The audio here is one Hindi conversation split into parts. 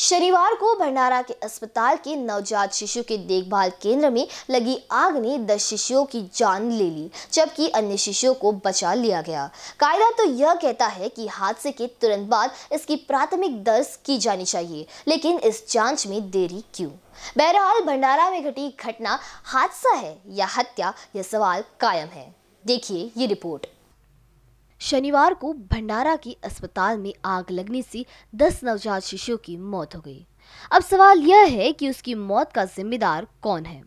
शनिवार को भंडारा के अस्पताल के नवजात शिशु के देखभाल केंद्र में लगी आग ने दस शिशुओं की जान ले ली जबकि अन्य शिशुओं को बचा लिया गया कायदा तो यह कहता है कि हादसे के तुरंत बाद इसकी प्राथमिक दर्ज की जानी चाहिए लेकिन इस जांच में देरी क्यों बहरहाल भंडारा में घटी घटना हादसा है या हत्या यह सवाल कायम है देखिए ये रिपोर्ट शनिवार को भंडारा के अस्पताल में आग लगने से 10 नवजात शिशुओं की मौत हो गई अब सवाल यह है कि उसकी मौत का जिम्मेदार कौन है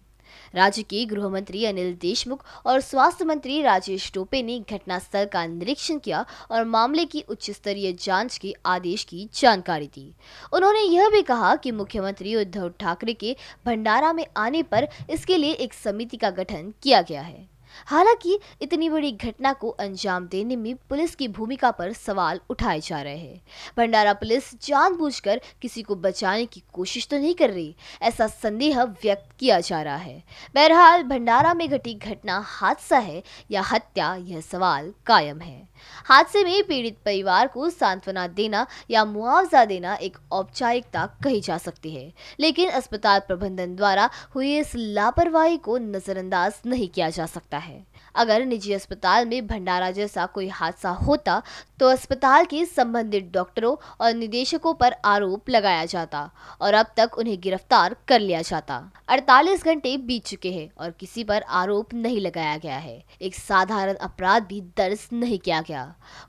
राज्य के गृह मंत्री अनिल देशमुख और स्वास्थ्य मंत्री राजेश टोपे ने घटनास्थल का निरीक्षण किया और मामले की उच्च स्तरीय जांच के आदेश की जानकारी दी उन्होंने यह भी कहा कि मुख्यमंत्री उद्धव ठाकरे के भंडारा में आने पर इसके लिए एक समिति का गठन किया गया है हालांकि इतनी बड़ी घटना को अंजाम देने में पुलिस की भूमिका पर सवाल उठाए जा रहे हैं भंडारा पुलिस जानबूझकर किसी को बचाने की कोशिश तो नहीं कर रही ऐसा संदेह व्यक्त किया जा रहा है बहरहाल भंडारा में घटी घटना हादसा है या हत्या यह सवाल कायम है हादसे में पीड़ित परिवार को सांत्वना देना या मुआवजा देना एक औपचारिकता कही जा सकती है लेकिन अस्पताल प्रबंधन द्वारा हुई इस लापरवाही को नजरअंदाज नहीं किया जा सकता है अगर निजी अस्पताल में भंडारा जैसा कोई हादसा होता तो अस्पताल के संबंधित डॉक्टरों और निदेशकों पर आरोप लगाया जाता और अब तक उन्हें गिरफ्तार कर लिया जाता 48 घंटे बीत चुके हैं और किसी पर आरोप नहीं लगाया गया है एक साधारण अपराध भी दर्ज नहीं किया गया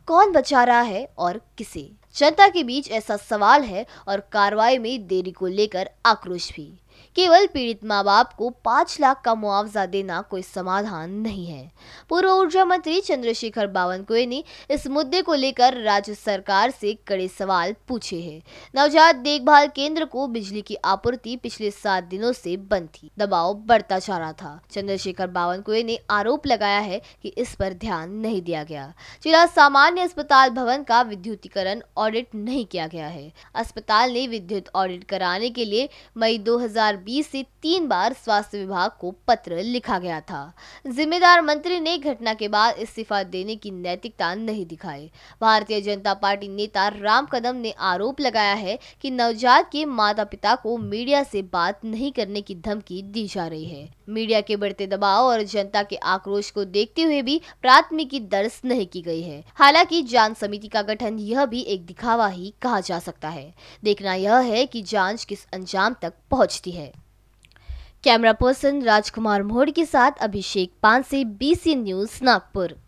कौन बचा रहा है और किसे जनता के बीच ऐसा सवाल है और कार्रवाई में देरी को लेकर आक्रोश भी केवल पीड़ित माँ बाप को पाँच लाख का मुआवजा देना कोई समाधान नहीं है पूर्व ऊर्जा मंत्री चंद्रशेखर बावनकुए ने इस मुद्दे को लेकर राज्य सरकार से कड़े सवाल पूछे हैं नवजात देखभाल केंद्र को बिजली की आपूर्ति पिछले सात दिनों से बंद थी दबाव बढ़ता जा रहा था चंद्रशेखर बावनकुए ने आरोप लगाया है की इस पर ध्यान नहीं दिया गया जिला सामान्य अस्पताल भवन का विद्युतीकरण ऑडिट नहीं किया गया है अस्पताल ने विद्युत ऑडिट कराने के लिए मई दो 2020 से तीन बार स्वास्थ्य विभाग को पत्र लिखा गया था जिम्मेदार मंत्री ने घटना के बाद इस्तीफा देने की नैतिकता नहीं दिखाई भारतीय जनता पार्टी नेता राम कदम ने आरोप लगाया है कि नवजात के माता पिता को मीडिया से बात नहीं करने की धमकी दी जा रही है मीडिया के बढ़ते दबाव और जनता के आक्रोश को देखते हुए भी प्राथमिकी दर्ज नहीं की गई है हालांकि जांच समिति का गठन यह भी एक दिखावा ही कहा जा सकता है देखना यह है कि जांच किस अंजाम तक पहुंचती की है कैमरा पर्सन राजकुमार मोहड़ के साथ Abhishek B BBC news Nagpur